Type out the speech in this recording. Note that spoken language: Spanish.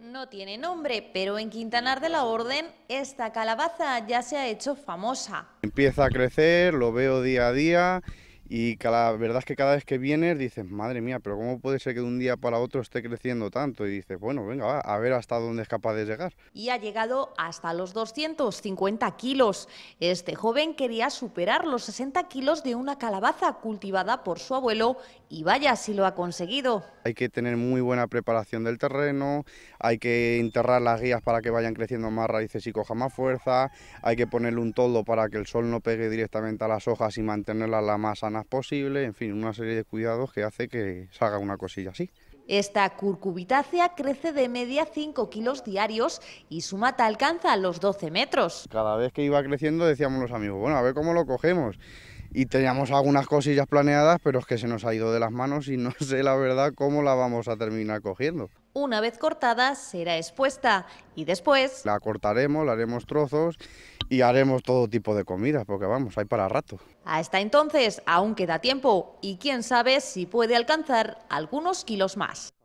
No tiene nombre, pero en Quintanar de la Orden esta calabaza ya se ha hecho famosa. Empieza a crecer, lo veo día a día y que la verdad es que cada vez que vienes dices, madre mía, pero ¿cómo puede ser que de un día para otro esté creciendo tanto? Y dices, bueno, venga, a ver hasta dónde es capaz de llegar. Y ha llegado hasta los 250 kilos. Este joven quería superar los 60 kilos de una calabaza cultivada por su abuelo y vaya si lo ha conseguido. Hay que tener muy buena preparación del terreno, hay que enterrar las guías para que vayan creciendo más raíces y coja más fuerza, hay que ponerle un toldo para que el sol no pegue directamente a las hojas y mantenerlas la más sana posible, en fin, una serie de cuidados que hace que salga una cosilla así. Esta curcubitácea crece de media 5 kilos diarios y su mata alcanza los 12 metros. Cada vez que iba creciendo decíamos los amigos, bueno, a ver cómo lo cogemos y teníamos algunas cosillas planeadas, pero es que se nos ha ido de las manos y no sé la verdad cómo la vamos a terminar cogiendo. Una vez cortada será expuesta y después... La cortaremos, la haremos trozos y haremos todo tipo de comidas, porque vamos, hay para rato. Hasta entonces aún queda tiempo y quién sabe si puede alcanzar algunos kilos más.